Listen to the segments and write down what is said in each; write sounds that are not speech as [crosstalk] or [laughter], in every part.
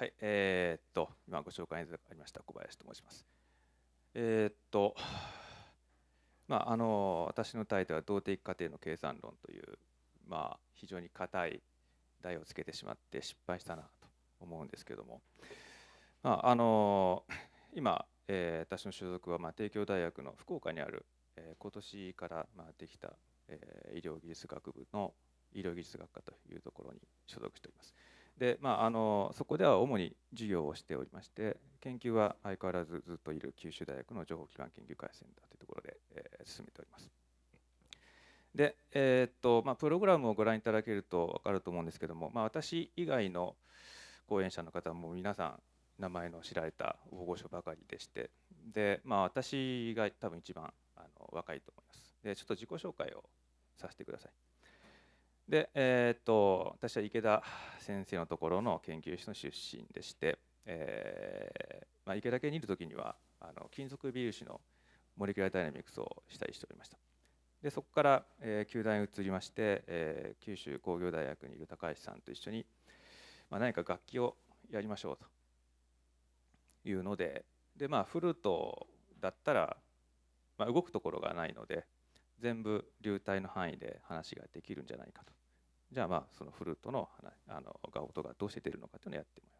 はい、えー、っと、今ご紹介がありました小林と申します。えー、っと、まあ、あの、私のタイトルは動的過程の計算論という、まあ、非常に硬い題をつけてしまって失敗したなと思うんですけども、まあ、あの、今、えー、私の所属は、まあ、帝京大学の福岡にある、えー、今年から、まあ、できた、えー、医療技術学部の医療技術学科というところに所属しております。で、まあ、あのそこでは主に授業をしておりまして研究は相変わらずずっといる九州大学の情報機関研究会センターというところで、えー、進めております。で、えー、っとまあ、プログラムをご覧いただけると分かると思うんですけども、まあ、私以外の講演者の方も皆さん名前の知られた大御所ばかりでしてで、まあ、私が多分一番あの若いと思います。でちょっと自己紹介をさせてください。で、えー、っと私は池田先生のところの研究室の出身でして、えーまあ、池田家にいる時にはあの金属微粒子のモレキュラーダイナミクスをしたりしておりました。でそこから、えー、球団に移りまして、えー、九州工業大学にいる高橋さんと一緒に、まあ、何か楽器をやりましょうというのでで、まあ、フルートだったら、まあ、動くところがないので全部流体の範囲で話ができるんじゃないかとじゃあまあそのフルートのあのが音がどうして出るのかというのをやってもら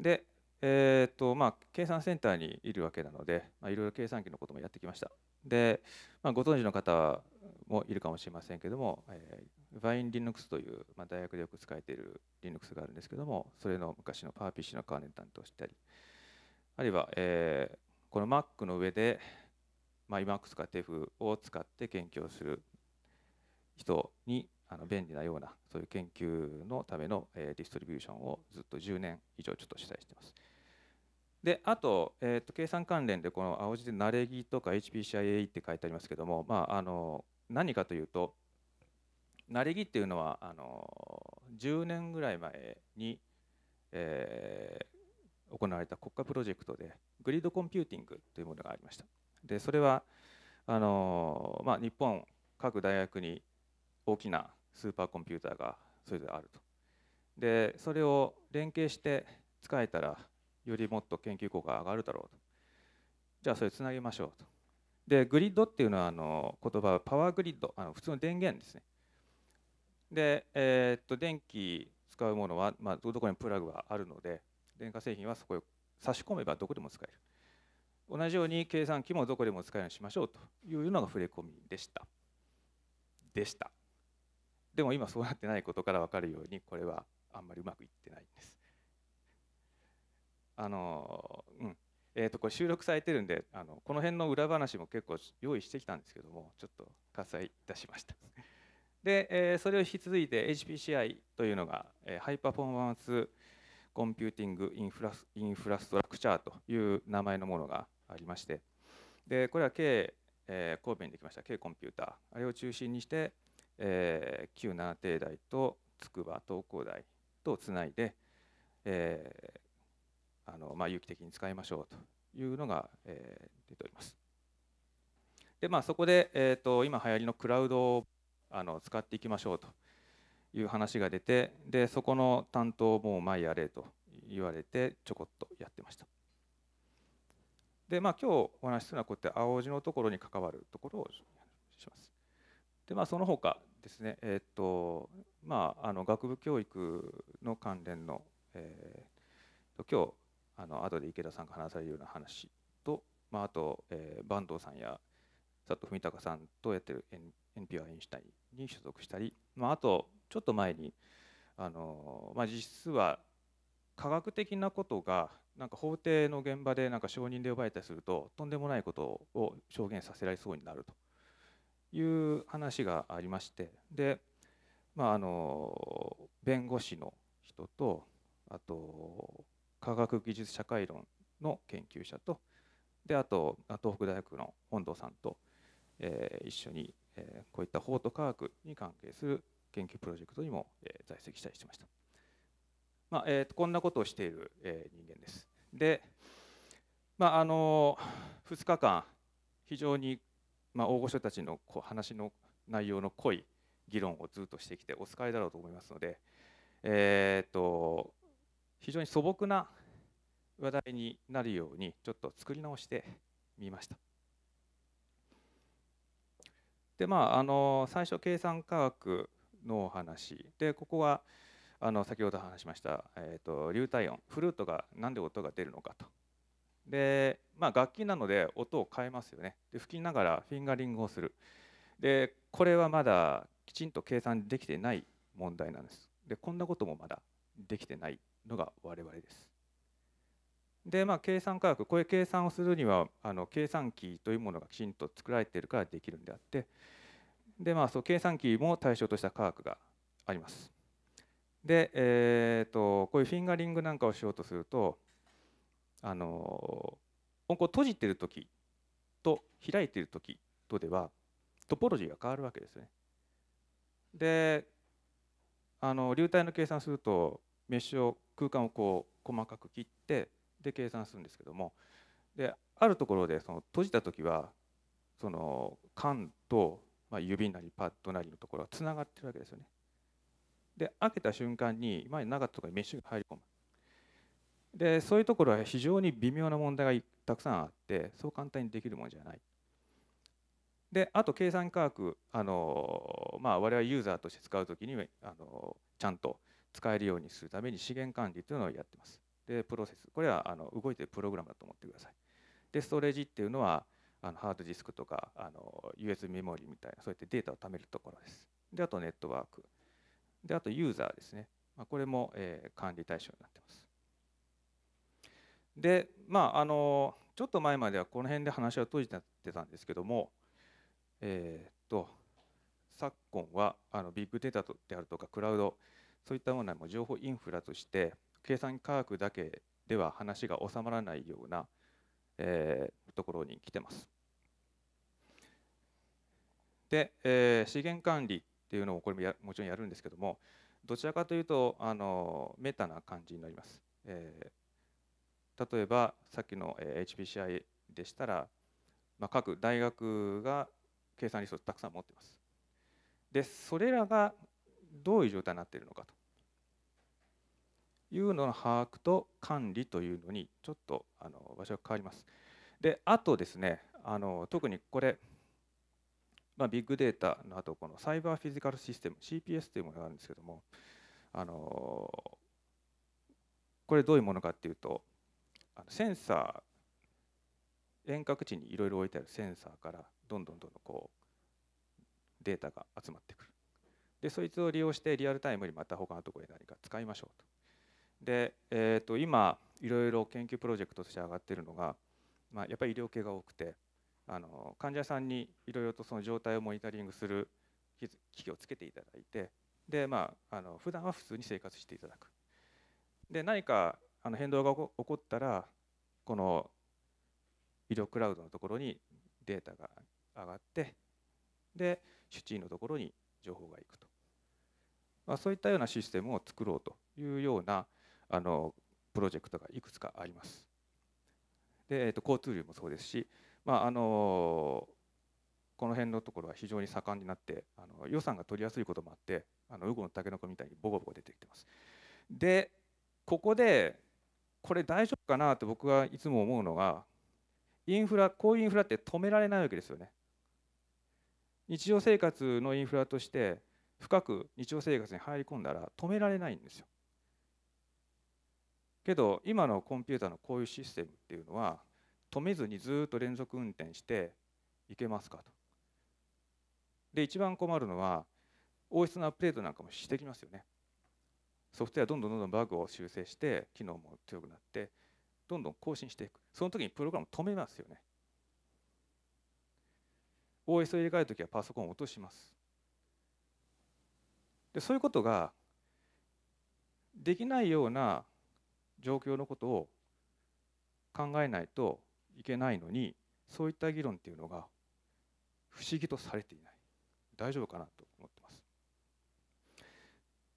うでえーとまあ、計算センターにいるわけなので、まあ、いろいろ計算機のこともやってきました。で、まあ、ご存知の方もいるかもしれませんけども、えー、VineLinux という、まあ、大学でよく使えている Linux があるんですけども、それの昔のパーピッシュのカーネル担当したり、あるいは、えー、この Mac の上で、まあ、IMAX か TEF を使って研究をする人にあの便利なようなそういう研究のための、えー、ディストリビューションをずっと10年以上ちょっと主催してます。であと,、えーと、計算関連でこの青字で「ナレギ」とか HPCIA って書いてありますけども、まあ、あの何かというとナレギっていうのはあの10年ぐらい前に、えー、行われた国家プロジェクトでグリッドコンピューティングというものがありました。でそれはあの、まあ、日本各大学に大きなスーパーコンピューターがそれぞれあると。でそれを連携して使えたらよりもっと研究効果が上がるだろうと。じゃあそれつなげましょうと。でグリッドっていうのはあの言葉はパワーグリッドあの普通の電源ですね。で、えー、っと電気使うものは、まあ、どこにプラグがあるので電化製品はそこへ差し込めばどこでも使える。同じように計算機もどこでも使いようにしましょうというのが触れ込みでした。でした。でも今そうなってないことから分かるようにこれはあんまりうまくいってないんです。あのうんえー、とこれ収録されてるんであのこの辺の裏話も結構用意してきたんですけどもちょっと割愛いたしました。で、えー、それを引き続いて HPCI というのが、えー、ハイパフォーマンスコンピューティングインフラインフラストラクチャーという名前のものがありましてでこれは K、えー、神戸にできました K コンピューターあれを中心にして、えー、旧7帝大と筑波東工大とつないで、えー、あのまあ、有機的に使いましょうというのが、えー、出ております。でまあ、そこで、えーと、と今流行りのクラウドをあの使っていきましょうという話が出てでそこの担当も前やれと言われてちょこっとやってました。で、まあ、今日お話しするのはこうやって青字のところに関わるところをします。でまあ、その他ですね、えー、っとまあ、あの学部教育の関連の、えー、今日あの後で池田さんが話されるような話と、まあ、あと、えー、坂東さんや佐藤文隆さんとやってる NPO アインシュタインに所属したり、まあ、あとちょっと前にあの、まあ、実は科学的なことがなんか法廷の現場でなんか証人で呼ばれたりするととんでもないことを証言させられそうになるという話がありましてで、まあ、あの弁護士の人とあと科学技術社会論の研究者とであと東北大学の本堂さんと、えー、一緒に、えー、こういった法と科学に関係する研究プロジェクトにも、えー、在籍したりしてました。まあえーと、こんなことをしている、えー、人間です。で、まあ、あの2日間非常に、まあ、大御所たちのこう話の内容の濃い議論をずっとしてきてお使いだろうと思いますので、えーと、非常に素朴な話題になるようにちょっと作り直してみました。でまあ、あの最初計算科学のお話でここはあの先ほど話しました、えーと、流体音フルートが何で音が出るのかとで、まあ、楽器なので音を変えますよねで吹きながらフィンガリングをするでこれはまだきちんと計算できてない問題なんですでこんなこともまだできてないのが我々ですでまあ計算科学こういう計算をするにはあの計算機というものがきちんと作られているからできるんであってでまあそう計算機も対象とした科学がありますで、えーと、こういうフィンガリングなんかをしようとするとあの音を閉じてる時と開いてる時とではトポロジーが変わるわけですね。であの流体の計算するとメッシュを空間をこう細かく切ってで計算するんですけどもであるところでその閉じた時はその缶と、まあ、指なりパッドなりのところがつながってるわけですよね。で開けた瞬間に前になかったところにメッシュが入り込むでそういうところは非常に微妙な問題がたくさんあってそう簡単にできるもんじゃないであと計算科学あの、まあ、我々ユーザーとして使う時にあのちゃんと使えるようにするために資源管理というのをやってますでプロセスこれはあの動いてるプログラムだと思ってくださいでストレージっていうのはあのハードディスクとかあの US メモリみたいなそうやってデータを貯めるところですであとネットワークであとユーザーですね、まあ、これも、えー、管理対象になってます。でまああのちょっと前まではこの辺で話は閉じてたんですけども、えー、っと昨今はあのビッグデータであるとかクラウドそういったものも情報インフラとして計算科学だけでは話が収まらないような、えー、ところに来てます。で、えー、資源管理っていうのをこれもやもちろんやるんですけどもどちらかというとあのメタな感じになります。えー、例えばさっきの HPCI でしたら、まあ、各大学が計算リストをたくさん持っています。でそれらがどういう状態になっているのかというのの把握と管理というのにちょっとあの場所が変わります。であとですねあの特にこれまあ、ビッグデータのあとこのサイバーフィジカルシステム CPS というものがあるんですけどもあのこれどういうものかっていうとセンサー遠隔地にいろいろ置いてあるセンサーからどんどんどんどんこうデータが集まってくるでそいつを利用してリアルタイムにまた他のところに何か使いましょうとで、えー、と今いろいろ研究プロジェクトとして上がっているのが、まあ、やっぱり医療系が多くてあの患者さんにいろいろとその状態をモニタリングする機器をつけていただいてでまああの普段は普通に生活していただくで何かあの変動が起こったらこの医療クラウドのところにデータが上がってで主治医のところに情報がいくと、まあ、そういったようなシステムを作ろうというようなあのプロジェクトがいくつかあります。で、えー、と交通流もそうですしまああのこの辺のところは非常に盛んになってあの予算が取りやすいこともあってあのウゴのタケノコみたいにボコボコ出てきてます。でここでこれ大丈夫かなと僕はいつも思うのがインフラこういうインフラって止められないわけですよね。日常生活のインフラとして深く日常生活に入り込んだら止められないんですよ。けど今のコンピューターのこういうシステムっていうのは止めずにずっと連続運転していけますかと。で一番困るのは OS のアップデートなんかもしてきますよね。ソフトウェアどんどんどんどんバグを修正して機能も強くなってどんどん更新していくその時にプログラム止めますよね。OS を入れ替える時はパソコンを落とします。でそういうことができないような状況のことを考えないといけないのにそういった議論っていうのが不思議とされていない大丈夫かなと思ってます。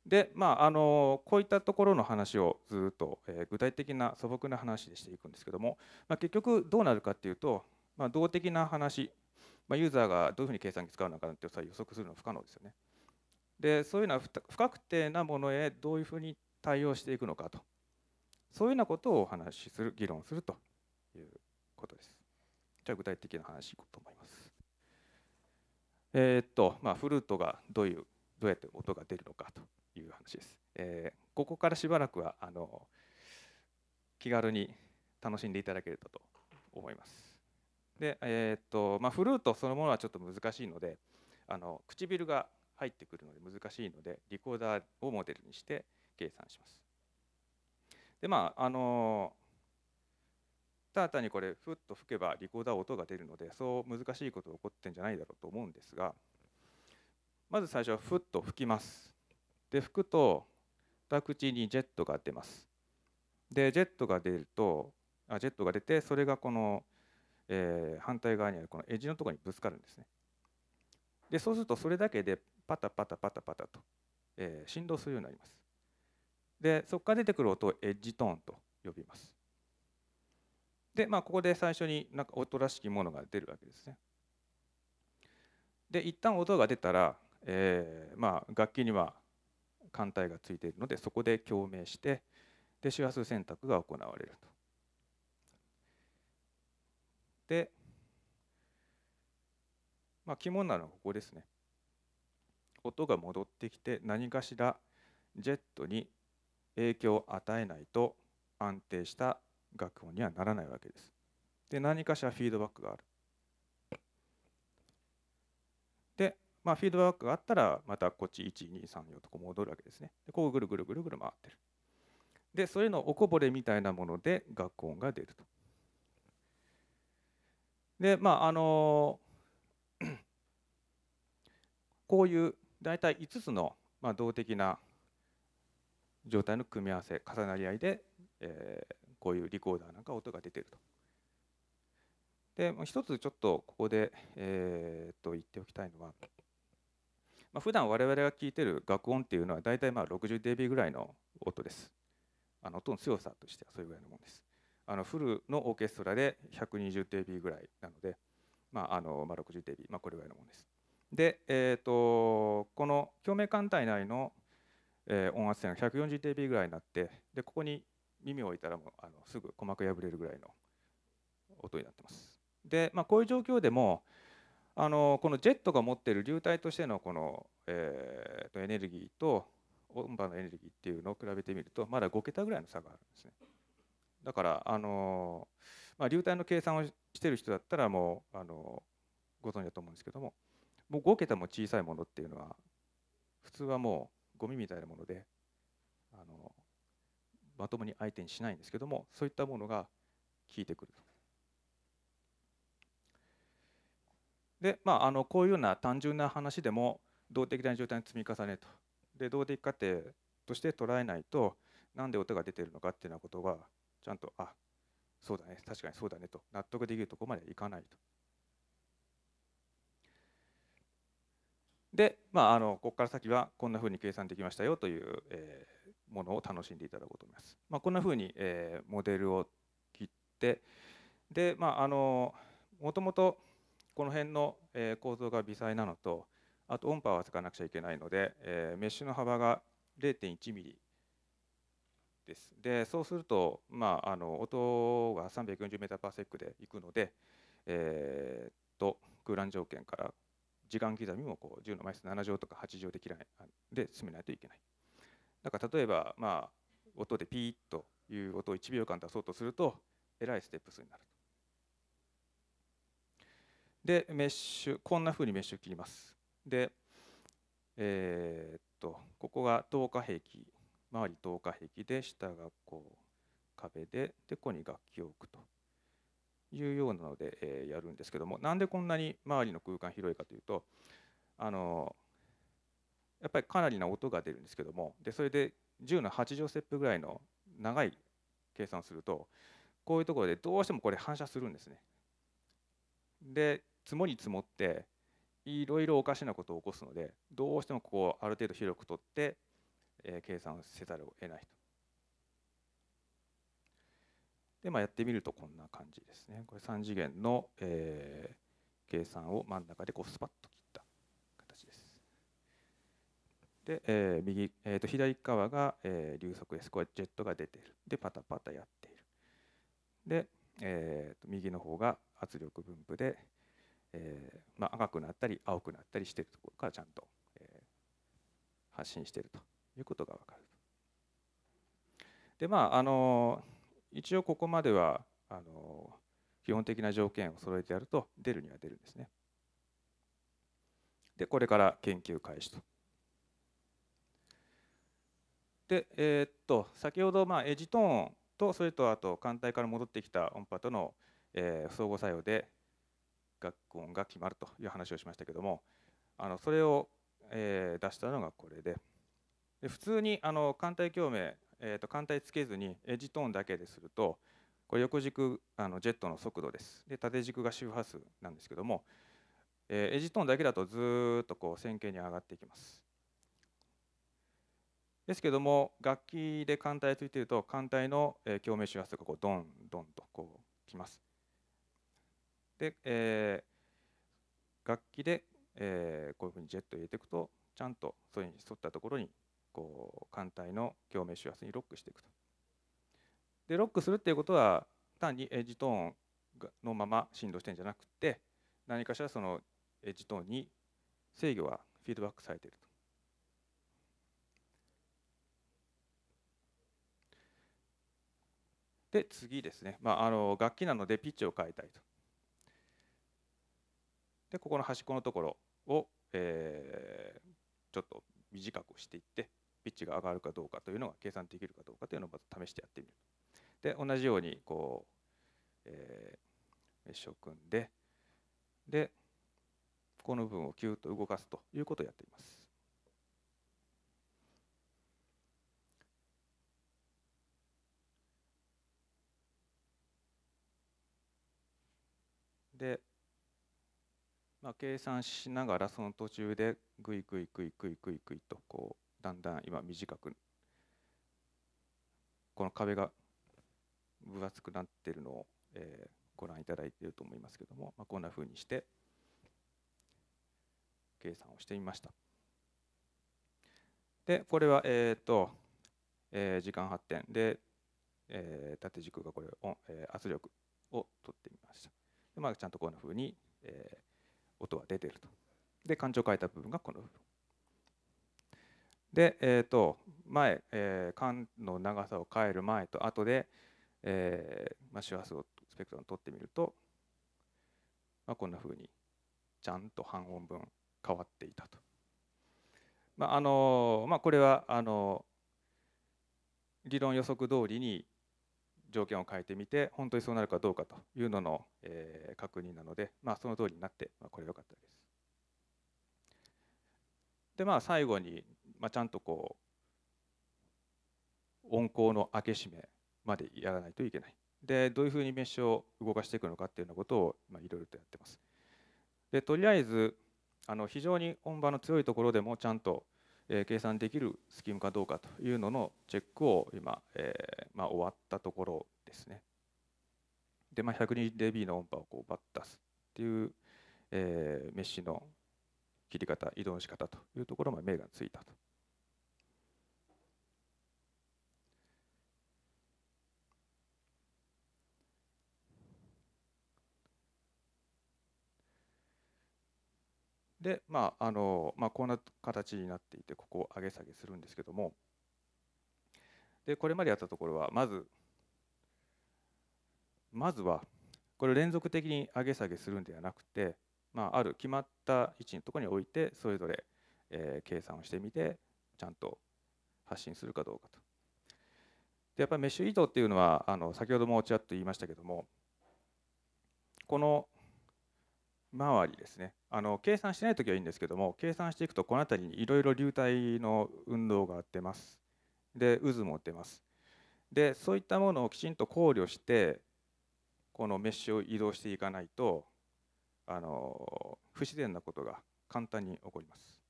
でまああのこういったところの話をずっと、えー、具体的な素朴な話でしていくんですけども、まあ、結局どうなるかっていうと、まあ、動的な話、まあ、ユーザーがどういうふうに計算機使うのかなんて予測するのは不可能ですよね。でそういうのは不確定なものへどういうふうに対応していくのかとそういうようなことをお話しする議論するということです。じゃあ具体的な話いこうと思います。えー、っとまあ、フルートがどういうどうやって音が出るのかという話です。えー、ここからしばらくはあの気軽に楽しんでいただければと思います。で、えー、っとまあ、フルートそのものはちょっと難しいのであの唇が入ってくるので難しいのでリコーダーをモデルにして計算します。でまああのーただ単にこれふっと吹けばリコーダー音が出るのでそう難しいこと起こってんじゃないだろうと思うんですがまず最初はふっと吹きますで吹くと二口にジェットが出ますでジェットが出るとあジェットが出てそれがこの、えー、反対側にあるこのエッジのところにぶつかるんですねでそうするとそれだけでパタパタパタパタと、えー、振動するようになりますでそこから出てくる音をエッジトーンと呼びますで、まあ、ここで最初になんか音らしきものが出るわけですね。で一旦音が出たら、えー、まあ、楽器には艦隊がついているのでそこで共鳴してで周波数選択が行われると。で、まあ、肝なのはここですね。音が戻ってきて何かしらジェットに影響を与えないと安定した学問にはならないわけです。で何かしらフィードバックがある。で、まあ、フィードバックがあったらまたこっち1234とこ戻るわけですね。でこうぐるぐるぐるぐる回ってる。でそういうのおこぼれみたいなもので学音が出ると。でまああの [clears throat] こういう大体5つの、まあ、動的な状態の組み合わせ重なり合いで、えー、こういうリコーダーなんか音が出てると。で一つちょっとここで、えー、と言っておきたいのは、まあ、普段我々が聞いてる楽音っていうのは大体まあ 60dB ぐらいの音です。あの音の強さとしてはそれぐらいのものです。あのフルのオーケストラで 120dB ぐらいなので、まああのまあ、60dB、まあ、これぐらいのものです。で、えーと、この共鳴艦隊内の、え音圧線が 140dB ぐらいになってでここに耳を置いたらもうあのすぐ鼓膜破れるぐらいの音になってます。で、まあ、こういう状況でもあのこのジェットが持ってる流体としてのこの、えー、とエネルギーと音波のエネルギーっていうのを比べてみるとまだ5桁ぐらいの差があるんですね。だからあの、まあ、流体の計算をしてる人だったらもうあのご存知だと思うんですけどももう5桁も小さいものっていうのは普通はもうゴミみたいなものであのまともに相手にしないんですけどもそういったものが効いてくると。でまあ、あのこういうような単純な話でも動的な状態に積み重ねとで動的過程として捉えないと何で音が出てるのかっていうようなことがちゃんとあそうだね確かにそうだねと納得できるところまでいかないと。で、まあ、あのここから先はこんなふうに計算できましたよという、えー、ものを楽しんでいただこうと思います。まあ、こんな風に、えー、モデルを切ってで、まあ、あのもともとこの辺の、え構造が微細なのとあと音波は使わなくちゃいけないので、えー、メッシュの幅が0.1ミリです。でそうすると、まあ、あの音が3 4 0ーパーセックでいくので、えー、と空欄条件から時間刻みもこう10の枚数7乗とか8乗できないで進めないといけない。だから例えば、まあ、音でピーッという音を1秒間出そうとするとえらいステップ数になると。でメッシュこんなふうにメッシュ切ります。でえー、っとここが透過壁、周り透過壁で下がこう壁ででここに楽器を置くというようなので、えー、やるんですけどもなんでこんなに周りの空間広いかというとあのーやっぱりかなりな音が出るんですけどもでそれで10の8乗ステップぐらいの長い計算するとこういうところでどうしてもこれ反射するんですね。で積もり積もっていろいろおかしなことを起こすのでどうしてもここをある程度広く取って、え計算せざるを得ないと。でまあ、やってみるとこんな感じですね。これ3次元の、え計算を真ん中でこうスパッとで、えー、右、えー、と左側が、えー、流速です。これジェットが出ている。で、パタパタやっている。で、えー、と右の方が圧力分布で、えーまあ、赤くなったり青くなったりしているところからちゃんと、えー、発信しているということが分かるでまああの一応ここまではあの基本的な条件を揃えてやると出るには出るんですね。でこれから研究開始とで、えー、っと先ほどまあエジトーンとそれとあと艦隊から戻ってきた音波との、えー、相互作用で学音が決まるという話をしましたけどもあのそれを、えー、出したのがこれでで普通にあの艦隊共鳴、えー、と艦隊つけずにエジトーンだけでするとこれ横軸あのジェットの速度ですで縦軸が周波数なんですけども、えー、エジトーンだけだとずっとこう線形に上がっていきますですけども楽器で艦隊ついてると艦隊の共鳴周波数がこうドンドンとこうきます。で、えー、楽器で、えー、こういうふうにジェットを入れていくとちゃんとそれに沿ったところにこう艦隊の共鳴周波数にロックしていくと。でロックするっていうことは単にエッジトーンのまま振動してるんじゃなくて何かしらそのエッジトーンに制御がフィードバックされていると。で次ですね、まあ、あの楽器なのでピッチを変えたいと。でここの端っこのところを、えー、ちょっと短くしていってピッチが上がるかどうかというのが計算できるかどうかというのをまず試してやってみる。で同じようにこう、えー、メッシュを組んででこの部分をキュッと動かすということをやっています。計算しながらその途中でグイグイグイグイグイグイとこうだんだん今短くこの壁が分厚くなってるのを、えご覧いただいていると思いますけども、まあ、こんなふうにして計算をしてみました。でこれは、えっとえ時間発展で、え縦軸がこれ、え圧力を取ってみました。でまあ、ちゃんとこんなふうに、えー、音は出てると。で感情を変えた部分がこの部分。で、えー、と前、えー、の長さを変える前と後で、えーまあ、周波数をスペクトルム取ってみると、まあ、こんなふうにちゃんと半音分変わっていたと。まああのまあ、これはあの理論予測通りに条件を変えてみて本当にそうなるかどうかというのの、えー、確認なので、まあ、その通りになって、まあ、これ良かったです。でまあ最後に、まあ、ちゃんとこう温厚の開け閉めまでやらないといけない。でどういうふうにメッシュを動かしていくのかっていうようなことをいろいろとやってます。でとりあえずあの非常に音場の強いところでもちゃんとえ計算できるスキームかどうかというののチェックを今、えまあ、終わったところですね。で、まあ、120dB の音波をこうバッと出すっていう、えメッシュの切り方、移動の仕方というところまで目がついたとで、まああのまあ、こんな形になっていてここを上げ下げするんですけどもでこれまでやったところはまずまずはこれ連続的に上げ下げするんではなくて、まあ、ある決まった位置のところに置いてそれぞれ、え計算をしてみてちゃんと発信するかどうかと。でやっぱりメッシュ移動っていうのはあの先ほどもちらっと言いましたけどもこの周りですねあの計算しない時はいいんですけども計算していくとこの辺りにいろいろ流体の運動が出ますで渦も出ますでそういったものをきちんと考慮してこのメッシュを移動していかないとあの不自然なことが簡単に起こります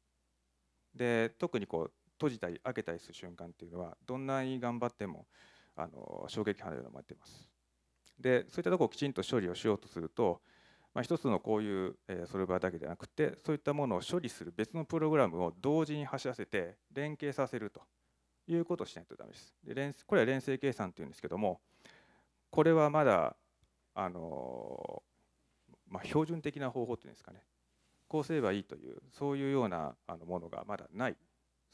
で特にこう閉じたり開けたりする瞬間っていうのはどんなに頑張ってもあの衝撃波のようなものが出ますでそういったところをきちんと処理をしようとするとまあ、一つのこういうソルバーだけじゃなくてそういったものを処理する別のプログラムを同時に走らせて連携させるということをしないとダメです。でこれは連成計算っていうんですけどもこれはまだあの、まあ、標準的な方法っていうんですかねこうすればいいというそういうようなあのものがまだない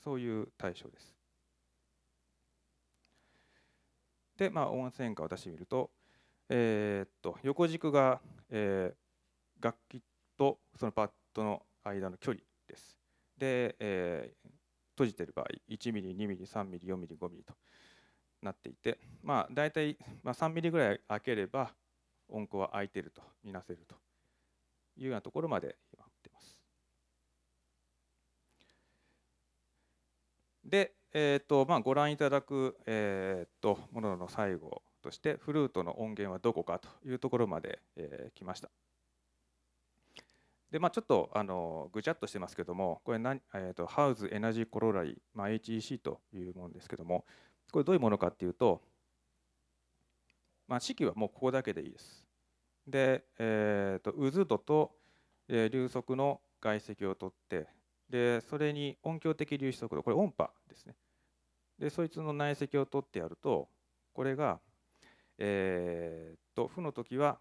そういう対象です。でまあ温泉化を出してみると,、えー、っと横軸が、えー、楽器とそのパッドの間の距離です。で、えー、閉じてる場合 1mm2mm3mm4mm5mm となっていて、まあ、大体、まあ、3mm ぐらい開ければ音符は開いてると見なせるというようなところまで今ってます。で、えーとまあ、ご覧いただく、えーと、とものの最後としてフルートの音源はどこかというところまで、えー、来ました。でまあ、ちょっとあのぐちゃっとしてますけども、これ何、えーと、ハウズ・エナジー・コロライ、まあ、HEC というものですけども、これどういうものかっていうと、まあ、式はもうここだけでいいです。で、えーと、渦度と、えー、流速の外積を取ってで、それに音響的粒子速度、これ音波ですね。で、そいつの内積を取ってやると、これが、えーと、と負の時は、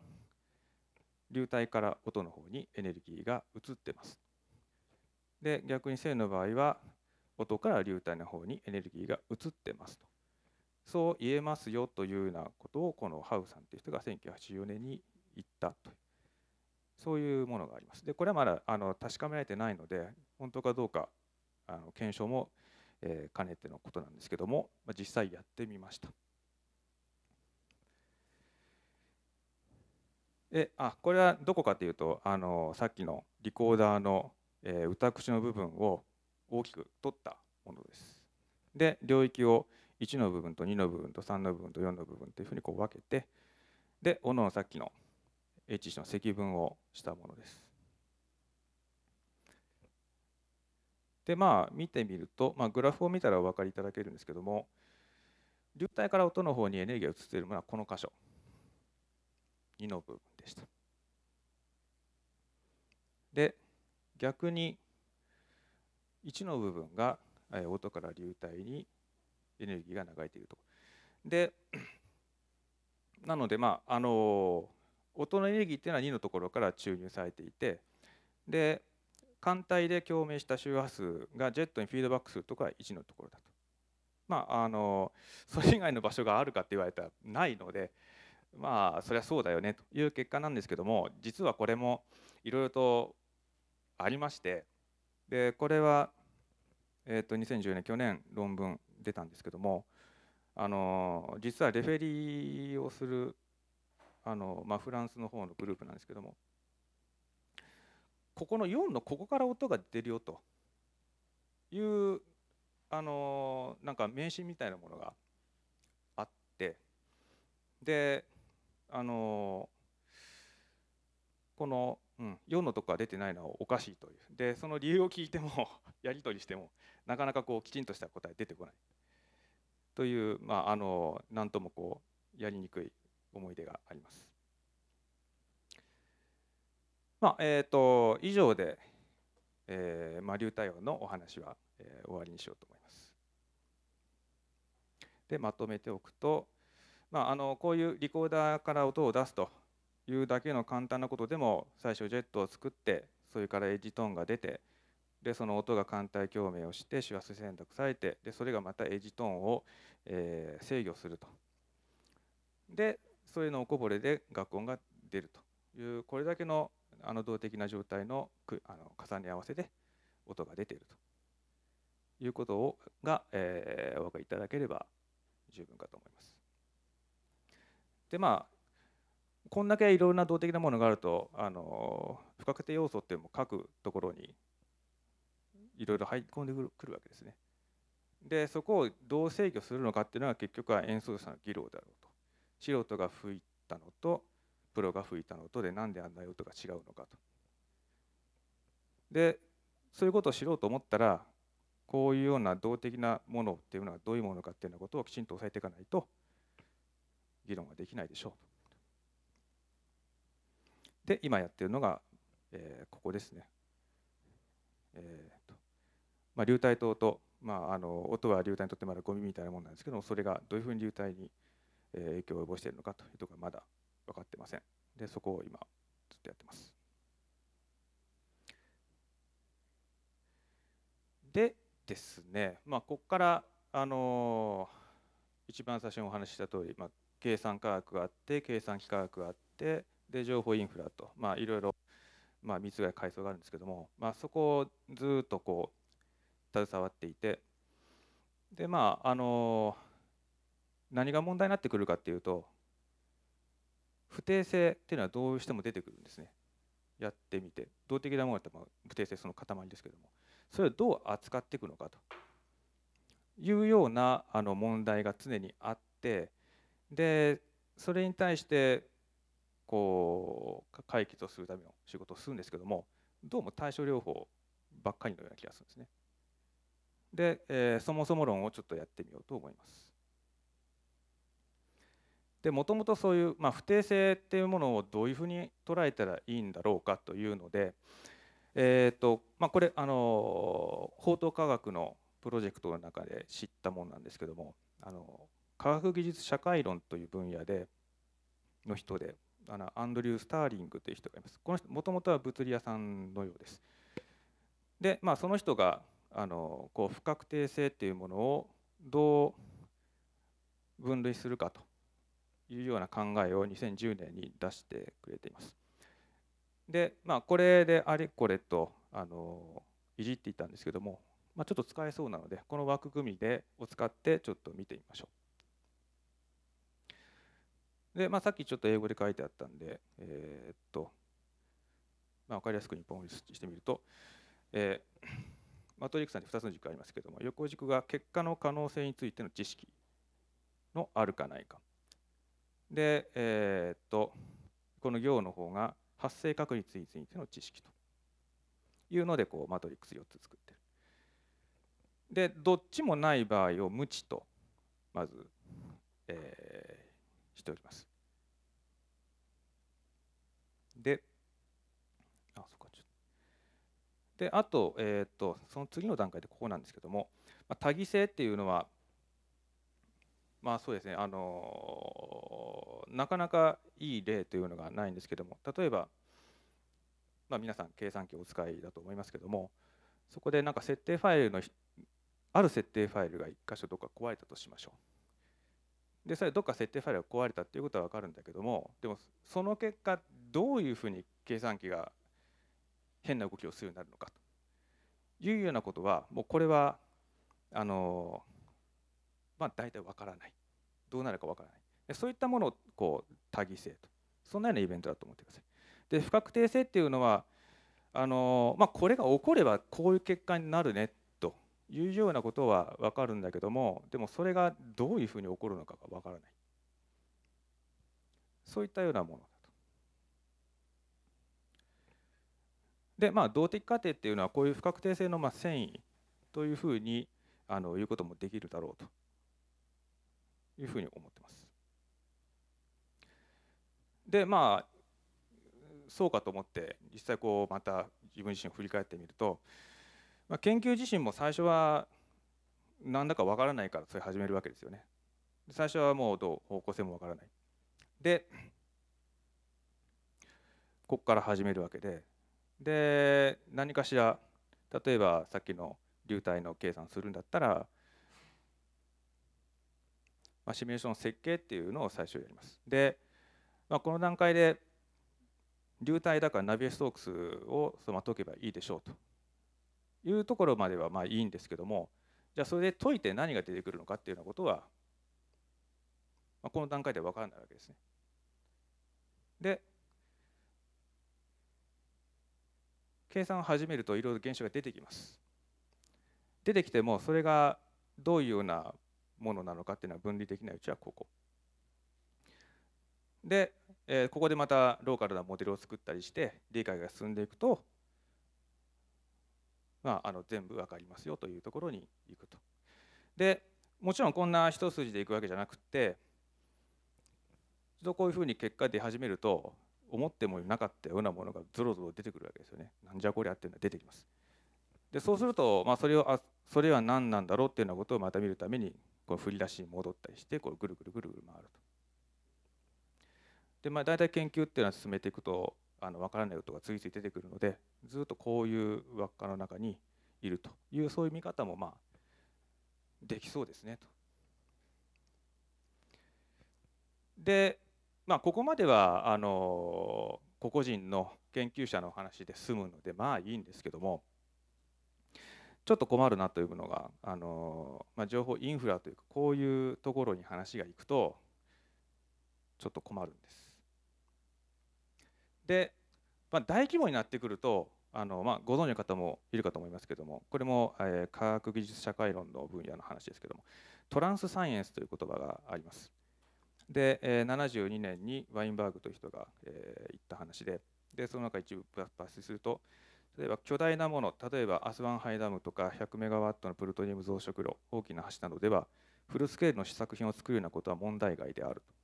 流体から音の方にエネルギーが移ってます。で逆に正の場合は音から流体の方にエネルギーが移ってますと。そう言えますよというようなことをこのハウさんという人が1984年に言ったとうそういうものがあります。でこれはまだあの確かめられてないので本当かどうかあの検証も、えー、兼ねてのことなんですけども、まあ、実際やってみました。えあこれはどこかというとあのさっきのリコーダーの、えー、歌口の部分を大きく取ったものです。で領域を1の部分と2の部分と3の部分と4の部分というふうにこう分けてでおののさっきの H1 の積分をしたものです。でまあ見てみると、まあ、グラフを見たらお分かりいただけるんですけども流体から音の方にエネルギーが移っているのはこの箇所2の部分。でした。で逆に1の部分が音から流体にエネルギーが流れていると。で [clears throat] なのでまああの音のエネルギーっていうのは2のところから注入されていてで艦隊で共鳴した周波数がジェットにフィードバックするところは1のところだと。まあ、あのそれ以外の場所があるかって言われたらないのでまあそりゃそうだよねという結果なんですけども実はこれもいろいろとありましてでこれは、えー、と2010年去年論文出たんですけどもあの実はレフェリーをするあの、まあ、フランスの方のグループなんですけどもここの4のここから音が出るよというあのなんか名刺みたいなものがあってであのこの、うん、4のとこが出てないのはおかしいというでその理由を聞いても [laughs] やり取りしてもなかなかこうきちんとした答え出てこないという、まあ、あの何ともこうやりにくい思い出があります。まあえーと、以上で、えーまあ、流対応のお話は、えー、終わりにしようと思います。でまとめておくと、まあ、あのこういうリコーダーから音を出すというだけの簡単なことでも最初ジェットを作ってそれからエッジトーンが出てでその音が艦隊共鳴をして周波数選択されてでそれがまたエッジトーンを、えー、制御するとでそれのおこぼれで楽音が出るというこれだけのあの動的な状態のあの重ね合わせで音が出ているということをが、えー、お分かりいただければ十分かと思います。でまあこんだけいろいろな動的なものがあるとあの不確定要素っていうのも各ところにいろいろ入り込んでくるわけですね。でそこをどう制御するのかっていうのは結局は演奏者の議論だろうと素人が吹いたのとプロが吹いたのとで何であんな音が違うのかと。でそういうことを知ろうと思ったらこういうような動的なものっていうのはどういうものかっていうようなことをきちんと押さえていかないと議論はできないでしょうで今やってるのが、えー、ここですね。えーとまあ、流体灯と、まあ、あの音は流体にとってまだゴミみたいなものなんですけどもそれがどういうふうに流体に影響を及ぼしているのかというところがまだ分かってません。でそこを今ずっとやってます。でですね、まあ、ここから、あのー、一番最初にお話しした通り、まあ、計算科学があって計算機科学があってで情報インフラとまあいろいろまあ3つぐらい階層があるんですけどもまあそこをずっとこう携わっていてでまああの何が問題になってくるかっていうと不定性っていうのはどうしても出てくるんですねやってみて動的なものだったら不定性その塊ですけどもそれをどう扱っていくのかというようなあの問題が常にあってでそれに対してこう解決をするための仕事をするんですけどもどうも対症療法ばっかりのような気がするんですね。で、えー、そもそも論をちょっとやってみようと思います。でもともとそういう、まあ、不定性っていうものをどういうふうに捉えたらいいんだろうかというので、えーとまあ、これあのー、法統科学のプロジェクトの中で知ったものなんですけどもあの科学技術社会論という分野での人であのアンドリュー・スターリングという人がいますこの人もともとは物理屋さんのようですでまあその人があのこう不確定性っていうものをどう分類するかというような考えを2010年に出してくれていますでまあこれであれこれとあのいじっていたんですけども、まあ、ちょっと使えそうなのでこの枠組みでを使ってちょっと見てみましょうで、まあ、さっきちょっと英語で書いてあったんで、えー、っと、まあ、分かりやすく日本語にしてみると、えー、マトリックなんて2つの軸ありますけども、横軸が結果の可能性についての知識のあるかないか。で、えー、っと、この行の方が発生確率についての知識というので、こう、マトリックス4つ作ってる。で、どっちもない場合を無知と、まず、えー、しております。で、あ、そっか、ちょっと。で、あと、えっ、と、その次の段階でここなんですけども、まあ、多義性っていうのは、まあそうですね、あのー、なかなかいい例というのがないんですけども、例えば、まあ、皆さん計算機をお使いだと思いますけども、そこでなんか設定ファイルのある設定ファイルが1箇所どっか壊れたとしましょう。でそれどっか設定ファイルが壊れたっていうことは分かるんだけどもでもその結果どういうふうに計算機が変な動きをするようになるのかというようなことはもうこれはあのまあ大体分からないどうなるか分からないでそういったものをこう多義性とそんなようなイベントだと思ってください。で不確定性っていうのはあのまあ、これが起こればこういう結果になるねいうようなことは分かるんだけどもでもそれがどういうふうに起こるのかが分からないそういったようなものだと。でまあ動的過程っていうのはこういう不確定性のまあ繊維というふうにあの言うこともできるだろうというふうに思ってます。でまあそうかと思って実際こうまた自分自身を振り返ってみるとまあ、研究自身も最初は何だかわからないからそれ始めるわけですよね。最初はもうどう方向性もわからない。でここから始めるわけでで何かしら例えばさっきの流体の計算するんだったら、まあ、シミュレーション設計っていうのを最初やります。で、まあ、この段階で流体だからナビエストークスをそのまま解けばいいでしょうというところまではまあいいんですけどもじゃあそれで解いて何が出てくるのかっていうようなことは、まあ、この段階では分からないわけですね。で計算を始めるといろいろ現象が出てきます。出てきてもそれがどういうようなものなのかっていうのは分離できないうちはここ。で、えー、ここでまたローカルなモデルを作ったりして理解が進んでいくとまあ、あの全部分かりますよというところに行くと。でもちろんこんな一筋でいくわけじゃなくて一度こういうふうに結果出始めると思ってもなかったようなものがぞろぞろ出てくるわけですよね。なんじゃこりゃっていうのは出てきます。でそうすると、まあ、それをあそれは何なんだろうっていうようなことをまた見るためにこう振り出しに戻ったりしてこうぐるぐるぐるぐる回ると。でまあ、大体研究っていうのは進めていくとあの分からないことが次々出てくるのでずっとこういう輪っかの中にいるというそういう見方もまあできそうですねと。で、まあ、ここまではあの個々人の研究者の話で済むのでまあいいんですけどもちょっと困るなというのがあの、まあ、情報インフラというかこういうところに話がいくとちょっと困るんです。で、まあ、大規模になってくるとあの、まあ、ご存知の方もいるかと思いますけどもこれも、えー、科学技術社会論の分野の話ですけどもトランスサイエンスという言葉があります。で、えー、72年にワインバーグという人が、えー、言った話ででその中一部抜粋すると例えば巨大なもの例えばアスワンハイダムとか100メガワットのプルトニウム増殖炉大きな橋などではフルスケールの試作品を作るようなことは問題外であると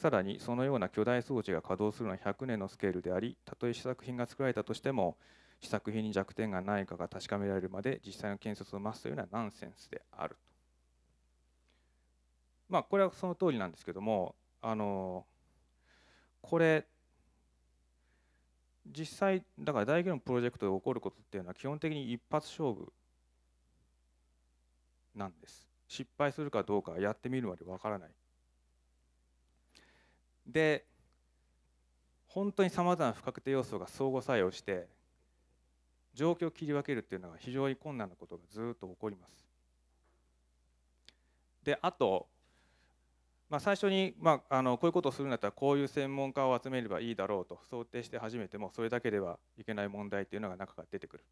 さらにそのような巨大装置が稼働するのは100年のスケールでありたとえ試作品が作られたとしても試作品に弱点がないかが確かめられるまで実際の建設を待つというのはナンセンスであると。まあこれはその通りなんですけどもあのこれ実際だから大規模プロジェクトで起こることっていうのは基本的に一発勝負なんです失敗するかどうかやってみるまでわからないで本当にさまざまな不確定要素が相互作用して状況を切り分けるっていうのは非常に困難なことがずっと起こります。であと、まあ、最初に、まあ、あのこういうことをするんだったらこういう専門家を集めればいいだろうと想定して始めてもそれだけではいけない問題っていうのが中から出てくる。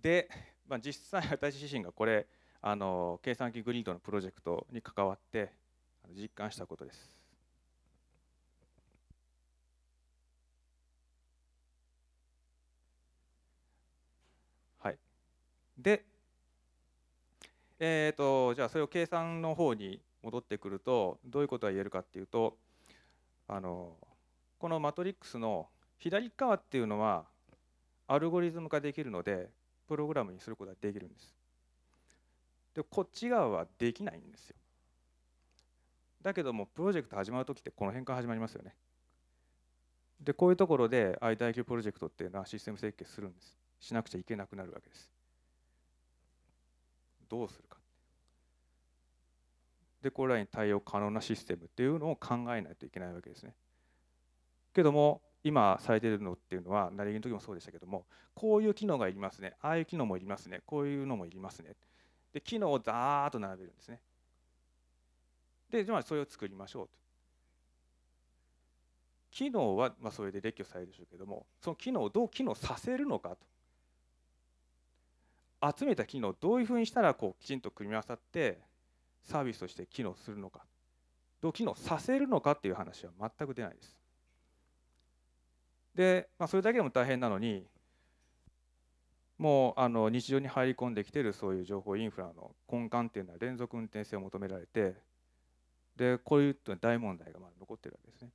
で、まあ、実際私自身がこれあの計算機グリードのプロジェクトに関わって実感したことです。はい、で、えーと、じゃあそれを計算の方に戻ってくるとどういうことが言えるかっていうとあのこのマトリックスの左側っていうのはアルゴリズム化できるのでプログラムにすることができるんです。でこっち側はできないんですよ。だけどもプロジェクト始まる時ってこの辺から始まりますよね。でこういうところで i i q プロジェクトっていうのはシステム設計するんです。しなくちゃいけなくなるわけです。どうするか。でこれらに対応可能なシステムっていうのを考えないといけないわけですね。けども今されてるのっていうのは成りの時もそうでしたけどもこういう機能がいりますねああいう機能もいりますねこういうのもいりますねで機能をザーッと並べるんですねで、まあ、それを作りましょうと。機能は、まあ、それで列挙されるでしょうけどもその機能をどう機能させるのかと。集めた機能をどういうふうにしたらこうきちんと組み合わさってサービスとして機能するのかどう機能させるのかっていう話は全く出ないです。で、まあ、それだけでも大変なのにもうあの日常に入り込んできてるそういう情報インフラの根幹っていうのは連続運転性を求められてでこういう大問題がまだ残ってるわけですね。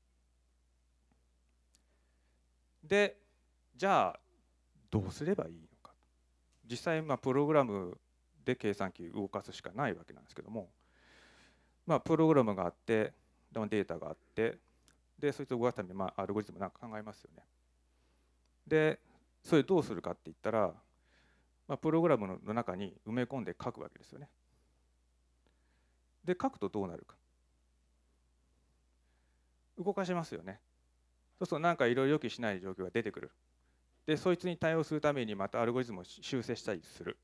でじゃあどうすればいいのか実際まあプログラムで計算機動かすしかないわけなんですけどもまあプログラムがあってデータがあってでそいつを動かすためにまあアルゴリズムなんか考えますよね。でそれどうするかって言ったら、まあ、プログラムの中に埋め込んで書くわけですよね。で書くとどうなるか。動かしますよねそうすると何かいろいろ予期しない状況が出てくるでそいつに対応するためにまたアルゴリズムを修正したりする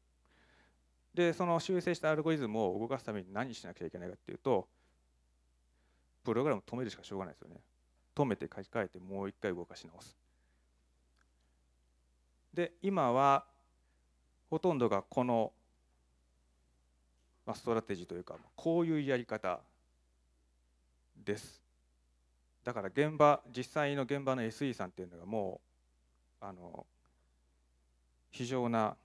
でその修正したアルゴリズムを動かすために何しなきゃいけないかっていうとプログラム止めるしかしょうがないですよね止めて書き換えてもう一回動かし直すで今はほとんどがこのストラテジーというかこういうやり方ですだから現場実際の現場の SE さんっていうのがもうあの非常な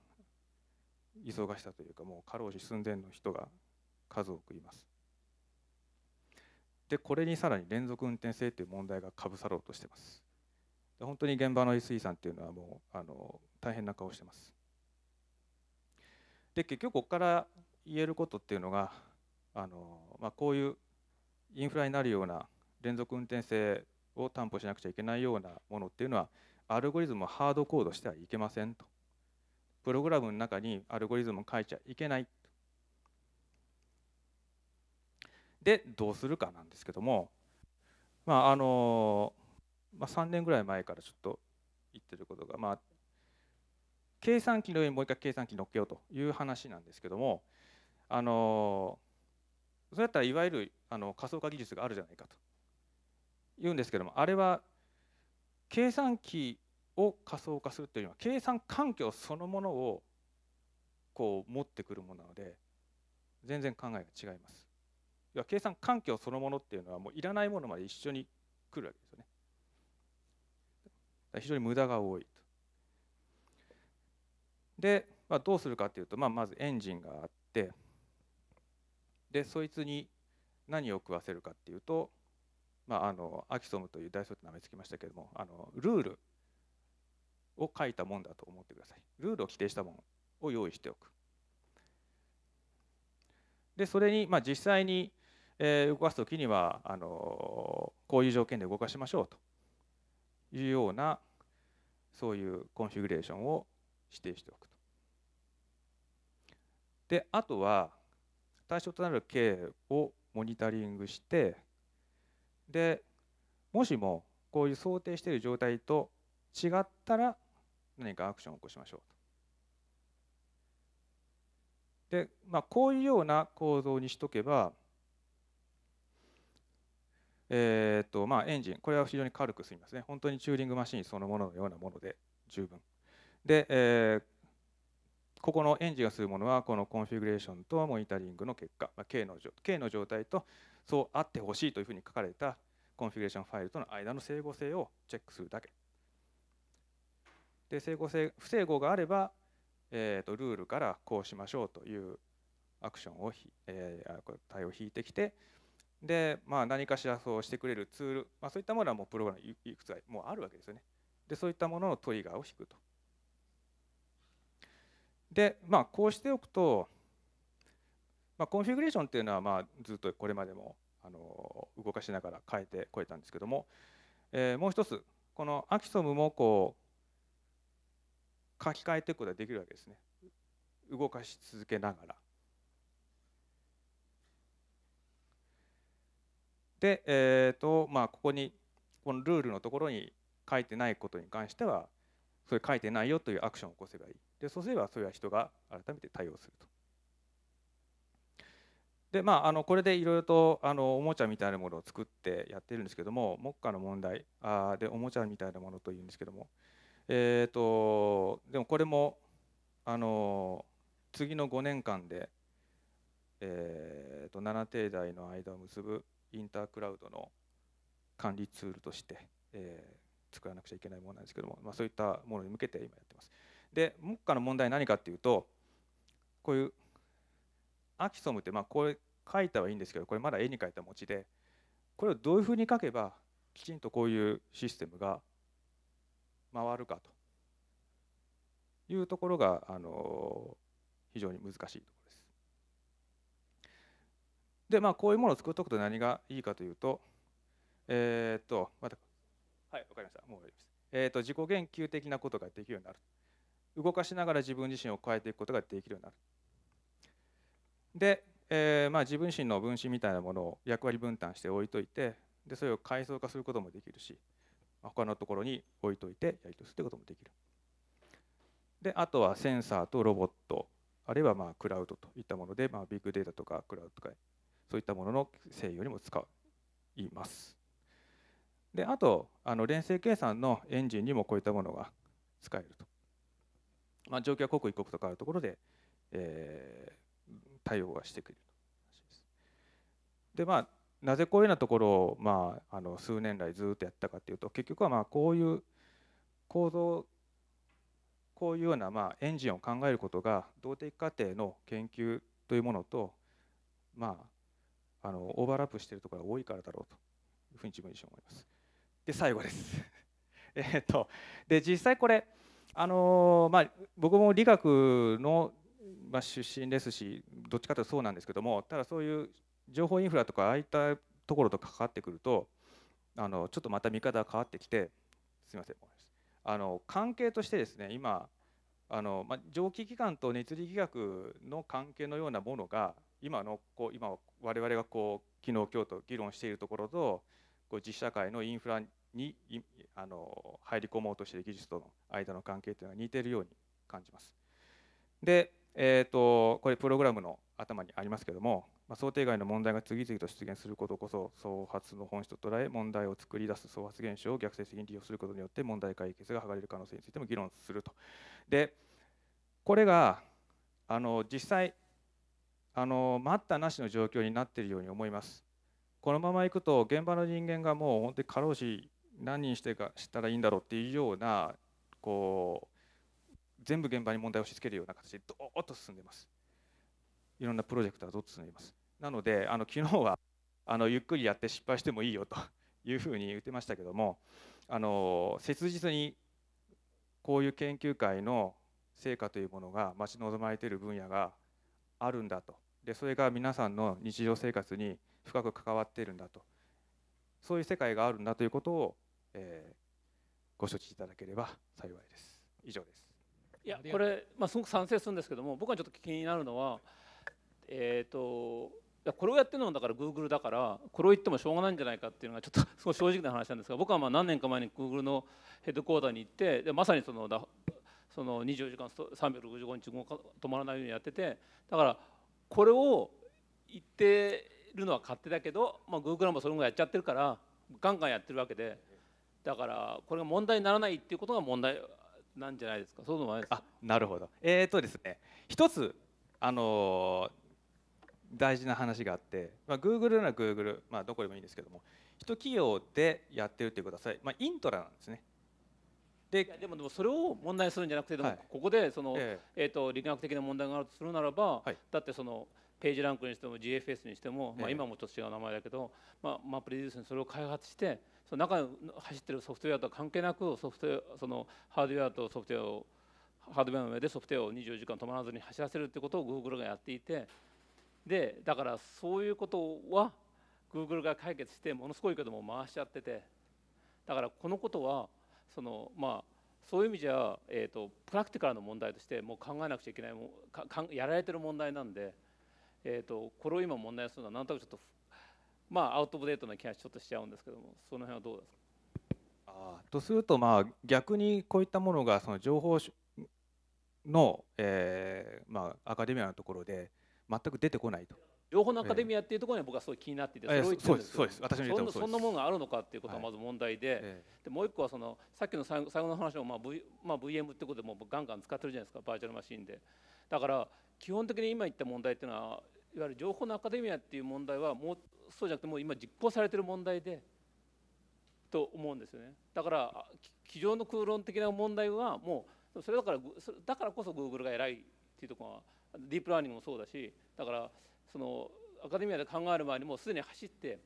忙しさというかもう過労死寸前の人が数多くいます。でこれにさらに連続運転性という問題がかぶさろうとしてます。で本当に現場の SE さんっていうのはもうあの大変な顔してます。で結局ここから言えることっていうのがあの、まあ、こういうインフラになるような連続運転性を担保しなくちゃいけないようなものっていうのはアルゴリズムをハードコードしてはいけませんとプログラムの中にアルゴリズムを書いちゃいけないでどうするかなんですけどもまああのまあ、3年ぐらい前からちょっと言ってることが、まあ、計算機の上にもう一回計算機乗っけようという話なんですけどもあのそれだったらいわゆるあの仮想化技術があるじゃないかと言うんですけどもあれは計算機を仮想化するというのは計算環境そのものをこう持ってくるものなので全然考えが違います。要は計算環境そのものっていうのはもういらないものまで一緒に来るわけですよね。非常に無駄が多いと。で、まあ、どうするかっていうと、まあ、まずエンジンがあってでそいつに何を食わせるかっていうとまあ、あのアキソムという大それて名前つきましたけれどもあのルールを書いたもんだと思ってくださいルールを規定したものを用意しておくでそれに、まあ、実際に、えー、動かす時にはあのこういう条件で動かしましょうというようなそういうコンフィグレーションを指定しておくと。であとは対象となる K をモニタリングしてでもしもこういう想定している状態と違ったら何かアクションを起こしましょうと。で、まあ、こういうような構造にしとけば、えーとまあ、エンジンこれは非常に軽く済みますね本当にチューリングマシンそのもののようなもので十分で、えー、ここのエンジンがするものはこのコンフィグレーションとモニタリングの結果、まあ、の K の状態とそうあってほしいというふうに書かれたコンフィギュレーションファイルとの間の整合性をチェックするだけ。で整合性不整合があれば、えーと、ルールからこうしましょうというアクションをひ、えー、対応を引いてきてで、まあ、何かしらそうしてくれるツール、まあ、そういったものはもうプログラムいくつかもうあるわけですよね。でそういったもののトリガーを引くと。でまあこうしておくとまあ、コンフィグレーションっていうのはまあずっとこれまでもあの動かしながら変えてこえたんですけども、えー、もう一つこのアキソムもこう書き換えていくことができるわけですね動かし続けながら。で、えーとまあ、ここにこのルールのところに書いてないことに関してはそれ書いてないよというアクションを起こせばいいでそうすればそれは人が改めて対応するとでまあ、あのこれでいろいろとあのおもちゃみたいなものを作ってやってるんですけども目下の問題あでおもちゃみたいなものというんですけども、えーと、でもこれもあの次の5年間で、えーと、と7定台の間を結ぶインタークラウドの管理ツールとして、えー、作らなくちゃいけないものなんですけども、まあ、そういったものに向けて今やってます。で目下の問題何かっていうとこういうアキソムってまあこれ書いたはいいんですけどこれまだ絵に描いた餅でこれをどういうふうに書けばきちんとこういうシステムが回るかというところがあの非常に難しいところです。でまあこういうものを作っておくと何がいいかというとえっとまたはいわかりましたもう終わります。えっと自己言及的なことができるようになる動かしながら自分自身を変えていくことができるようになるで、えー、まあ自分身の分子みたいなものを役割分担して置いといてでそれを階層化することもできるし他のところに置いといてやりとするということもできる。であとはセンサーとロボットあるいはまあクラウドといったもので、まあ、ビッグデータとかクラウドとかそういったものの制御にも使います。であとあの連成計算のエンジンにもこういったものが使えると。まあ、状況は刻一刻と変わるところで、え対応はしてくれるでまあなぜこういうようなところを、まあ、あの数年来ずっとやったかというと結局はまあこういう構造こういうようなまあエンジンを考えることが動的過程の研究というものと、まあ、あのオーバーラップしているところが多いからだろうというふうに自分自身思います。で最後です [laughs] えっとで実際これあのまあ僕も理学のまあ、出身ですしどっちかというとそうなんですけどもただそういう情報インフラとかああいったところと関わってくるとあのちょっとまた見方が変わってきてすみませんあの関係としてですね今あの、まあ、蒸気機関と熱力学の関係のようなものが今のこう今我々がこう昨日今日と議論しているところとこう実社会のインフラにあの入り込もうとしている技術との間の関係というのは似ているように感じます。でえーと、これプログラムの頭にありますけれども、まあ、想定外の問題が次々と出現することこそ創発の本質と捉え問題を作り出す創発現象を逆説的に利用することによって問題解決が図れる可能性についても議論すると。でこれがあの実際あの待ったなしの状況になっているように思います。このままいくと現場の人間がもう本当に過労死何人してかしたらいいんだろうっていうようなこう全部現場に問題を押し付けるような形でどーっと進んでます。いろんなプロジェクトがどっと進んでいます。なのであの昨日はあのゆっくりやって失敗してもいいよというふうに言ってましたけどもあの切実にこういう研究会の成果というものが待ち望まれている分野があるんだとでそれが皆さんの日常生活に深く関わっているんだとそういう世界があるんだということを、えー、ご承知いただければ幸いです。以上ですいやこれ、まあ、すごく賛成するんですけども僕はちょっと気になるのは、えーと、これをやってるのもだからグーグルだからこれを言ってもしょうがないんじゃないかっていうのがちょっと [laughs] すごい正直な話なんですが僕はまあ何年か前にグーグルのヘッドコーダーに行ってでまさにそのだその24時間365日か止まらないようにやっててだからこれを言ってるのは勝手だけど、まあ、グル o もそれもやっちゃってるからガンガンやってるわけでだからこれが問題にならないっていうことが問題なんじゃないですか。そうでもないですあ、なるほど。えっ、ー、とですね、一つあのー、大事な話があって、まあ Google なら Google、まあどこでもいいんですけども、一企業でやってるっていうことはそれ、まあイントラなんですね。ででもでもそれを問題するんじゃなくて、はい、ここでその、えー、えーと理学的な問題があるとするならば、はい、だってそのページランクにしても GFS にしても、まあ、今もちょっと違う名前だけど、えー、まあ、マップリデュースにそれを開発してその中に走ってるソフトウェアとは関係なくソフトウェアそのハードウェアとソフトウェアをハードウェアの上でソフトウェアを24時間止まらずに走らせるってことを Google がやっていてでだからそういうことは Google が解決してものすごいけども回しちゃっててだからこのことはそのまあそういう意味じゃ、えーと、プラクティカルの問題としてもう考えなくちゃいけないもかかやられてる問題なんで、えーと、とこれを今問題にするのはなんとなくちょっとまあ、アウトデートな気がちょっとしちゃうんですけどもその辺はどうですかあとするとまあ逆にこういったものがその情報の、えーまあ、アカデミアのところで全く出てこないと。情報のアカデミアっていうところに僕はすごい気になっていて、それをうってるんですけど、そんなものがあるのかっていうことはまず問題で、でもう一個はそのさっきの最後最後の話もまあ、v まあ、VM ってことでもうガンガン使ってるじゃないですかバーチャルマシンでだから基本的に今言った問題っていうのはいわゆる情報のアカデミアっていう問題はもうそうじゃなくてもう今実行されてる問題でと思うんですよねだから机上の空論的な問題はもうそれだからだからこそグーグルが偉いっていうところはディープラーニングもそうだしだからそのアカデミアで考える前にもうすでに走って、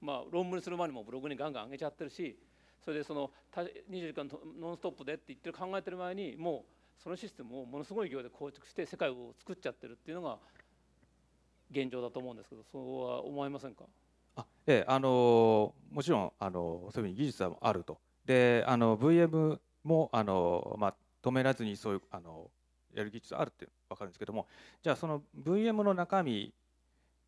まあ、論文にする前にもブログにガンガン上げちゃってるしそれでその2 4時間ノンストップでって言ってる考えてる前にもうそのシステムをものすごい量で構築して世界を作っちゃってるっていうのが現状だと思うんですけどそうは思いませんかあ、ええ、あのもちろんあのそういうふうに技術はあるとであの VM もあの、まあ、止めらずにそういうあのやる技術あるって分かるんですけどもじゃあその VM の中身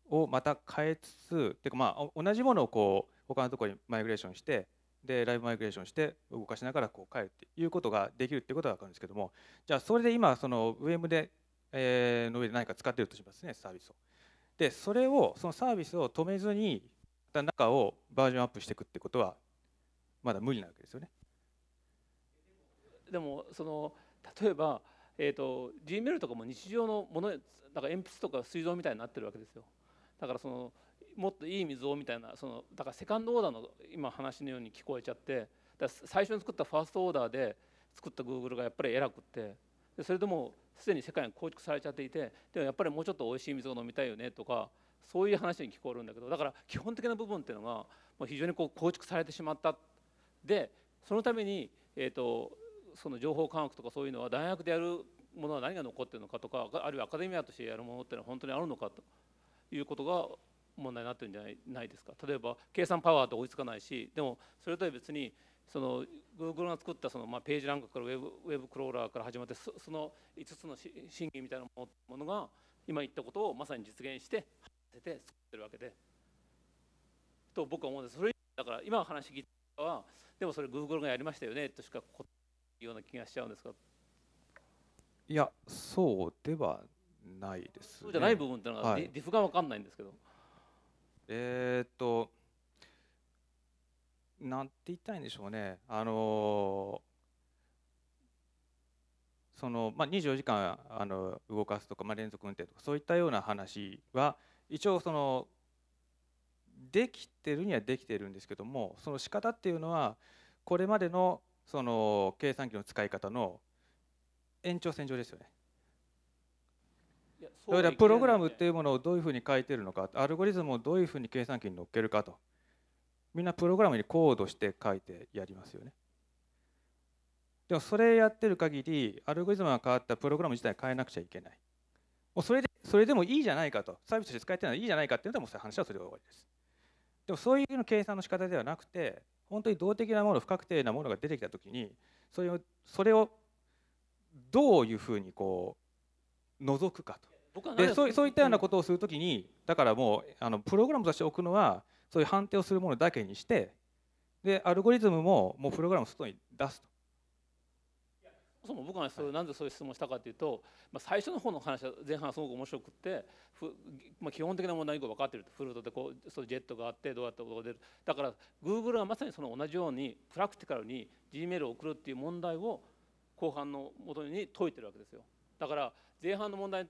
をまた変えつつていうかまあ同じものをこう他のところにマイグレーションしてでライブマイグレーションして動かしながらこう変えるっていうことができるっていうことは分かるんですけどもじゃあそれで今その VM で、えー、の上で何か使っているとしますねサービスを。でそれをそのサービスを止めずに中をバージョンアップしていくってことはまだ無理なわけですよね。でもその例えば、えーと、Gmail とかも日常のものなんか鉛筆とか水道みたいになってるわけですよ。だからそのもっといい水をみたいなそのだからセカンドオーダーの今話のように聞こえちゃってだ最初に作ったファーストオーダーで作った Google がやっぱり偉くってでそれでもすでに世界に構築されちゃっていてでもやっぱりもうちょっとおいしい水を飲みたいよねとかそういう話に聞こえるんだけどだから基本的な部分っていうのがもう非常にこう構築されてしまったでそのために、えーと、とその情報科学とかそういうのは大学でやるものは何が残ってるのかとかあるいはアカデミアとしてやるものっていうのは本当にあるのかということが問題になってるんじゃないないですか例えば計算パワーって追いつかないしでもそれとは別にその Google が作ったその、まあ、ページランクからウェブウェブクローラーから始まってその5つの審議みたいなものが今言ったことをまさに実現してせて作ってるわけでと僕は思うんですそれだから今話聞いたはでもそれ Google がやりましたよねとしか答えような気がしちゃうんですがいやそうではないです、ね、そうじゃない部分っていうのが、はい、ディフが分かんないんですけどえー、っとんて言ったらいいんでしょうねあのその、まあ、24時間あの動かすとか、まあ、連続運転とかそういったような話は一応そのできてるにはできてるんですけどもその仕方っていうのはこれまでのその計算機の使い方の延長線上ですよね。だからプログラムっていうものをどういうふうに書いてるのかアルゴリズムをどういうふうに計算機に乗っけるかとみんなプログラムにコードして書いてやりますよね。でもそれやってる限りアルゴリズムが変わったプログラム自体変えなくちゃいけない。もうそれでそれでもいいじゃないかとサービスとして使えてるのはいいじゃないかっていうのもそういう話はそれで終わりです。でもそういうの計算の仕方ではなくて本当に動的なもの不確定なものが出てきた時にそれをそれをどういうふうにこう覗くかと。でそういったようなことをするときにだからもうあのプログラムとして置くのはそういう判定をするものだけにしてでアルゴリズムももうプログラムを外に出すと。そもそも僕がそうなんでそういう質問したかというと、まあ、最初の方の話は前半すごく面白くてまあ、基本的な問題く分かってるとフルートでこうそうジェットがあってどうやって音が出るだから Google はまさにその同じようにプラクティカルに Gmail を送るっていう問題を後半のもとに解いてるわけですよ。だから前半の問題の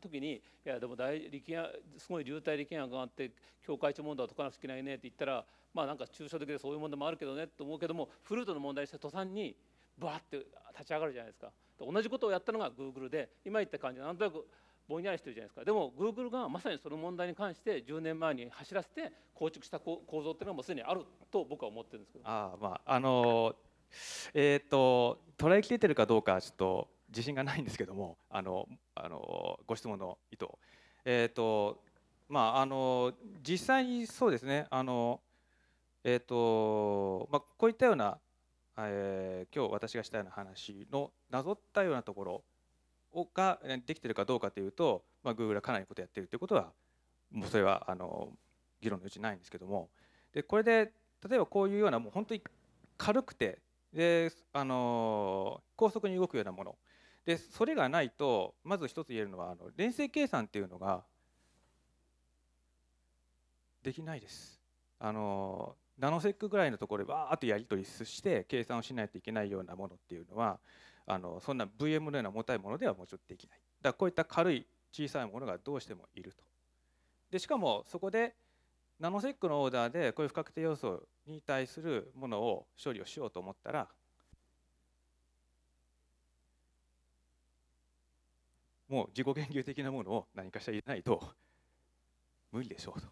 時に「いやでも大力すごい流体力学があって境界値問題を解かなくちゃいけないね」って言ったらまあなんか抽象的でそういう問題もあるけどねと思うけどもフルートの問題にして途端にバーって立ち上がるじゃないですか。同じことをやったのが Google で今言った感じなんとなくぼんやりしてるじゃないですかでも Google がまさにその問題に関して10年前に走らせて構築した構造っていうのはもうすでにあると僕は思ってるんですけどあ、まああのえっ、ー、と捉えきれてるかどうかちょっと自信がないんですけどもあのあのご質問の意図。えーとまあ、あの実際にそうですねあの、えーとまあ、こういったような、えー、今日私がしたような話のなぞったようなところをができてるかどうかというと、まあ、Google はかなりのことやってるということはもうそれはあの議論のうちないんですけどもでこれで例えばこういうようなもう本当に軽くてであの高速に動くようなものでそれがないとまず一つ言えるのはあの連成計算っていうのができないです。あのナノセックぐらいのところでわーっとやり取りして計算をしないといけないようなものっていうのはあのそんな VM のような重たいものではもうちょっとできない。だからこういった軽い小さいものがどうしてもいると。でしかもそこでナノセックのオーダーでこういう不確定要素に対するものを処理をしようと思ったらもう自己研究的なものを何かしら入れないと無理でしょうと。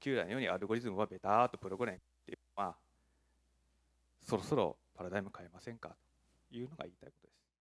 旧来のようにアルゴリズムはベターっとプログラムっていうのはそろそろパラダイム変えませんかというのが言いたいことです。